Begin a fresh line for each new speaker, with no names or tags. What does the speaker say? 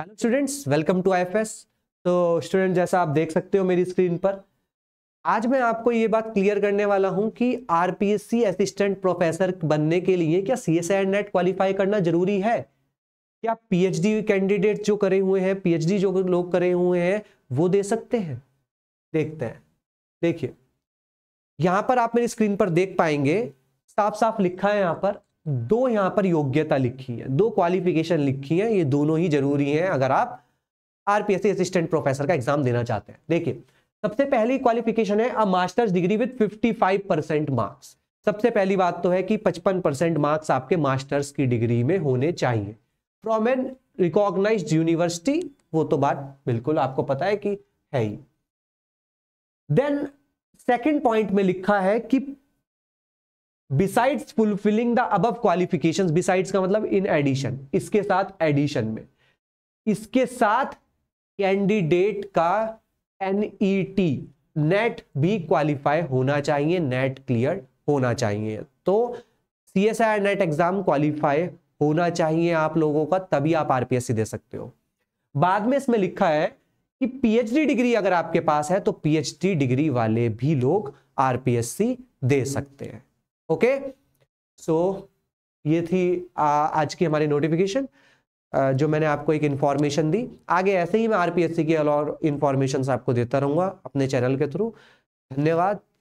hello students welcome to IFS तो student जैसा आप देख सकते हो मेरी स्क्रीन पर आज मैं आपको ये बात क्लियर करने वाला हूं कि आरपीएससी असिस्टेंट प्रोफेसर बनने के लिए क्या सी एस नेट क्वालिफाई करना जरूरी है क्या पीएचडी कैंडिडेट जो करे हुए हैं पीएचडी जो लोग करे हुए हैं वो दे सकते हैं देखते हैं देखिए यहां पर आप मेरी स्क्रीन पर देख पाएंगे साफ साफ लिखा है यहां पर दो यहां पर योग्यता लिखी है दो क्वालिफिकेशन लिखी है ये दोनों ही जरूरी हैं अगर आप आरपीएससी असिस्टेंट प्रोफेसर का एग्जाम देना चाहते हैं देखिए सबसे पहली क्वालिफिकेशन है a master's degree with 55 percent marks सबसे पहली बात तो है कि 55 परसेंट मार्क्स आपके मास्टर्स की डिग्री में होने चाहिए फ्रॉम एन रिकॉग्नाइज यूनिवर्सिटी वो तो बात बिल्कुल आपको पता है कि है ही देन सेकेंड पॉइंट में लिखा है कि बिसाइड्स फुलफिलिंग द अब क्वालिफिकेशन बिसाइड्स का मतलब इन एडिशन इसके साथ एडिशन में इसके साथ कैंडिडेट का एनईटी नेट भी क्वालिफाई होना चाहिए नेट क्लियर होना चाहिए तो C S I NET exam qualify होना चाहिए आप लोगों का तभी आप आरपीएससी दे सकते हो बाद में इसमें लिखा है कि पीएचडी डिग्री अगर आपके पास है तो पीएचडी डिग्री वाले भी लोग आरपीएससी दे सकते हैं ओके सो ये थी आ, आज की हमारी नोटिफिकेशन जो मैंने आपको एक इन्फॉर्मेशन दी आगे ऐसे ही मैं आरपीएससी की और इन्फॉर्मेशन आपको देता रहूंगा अपने चैनल के थ्रू धन्यवाद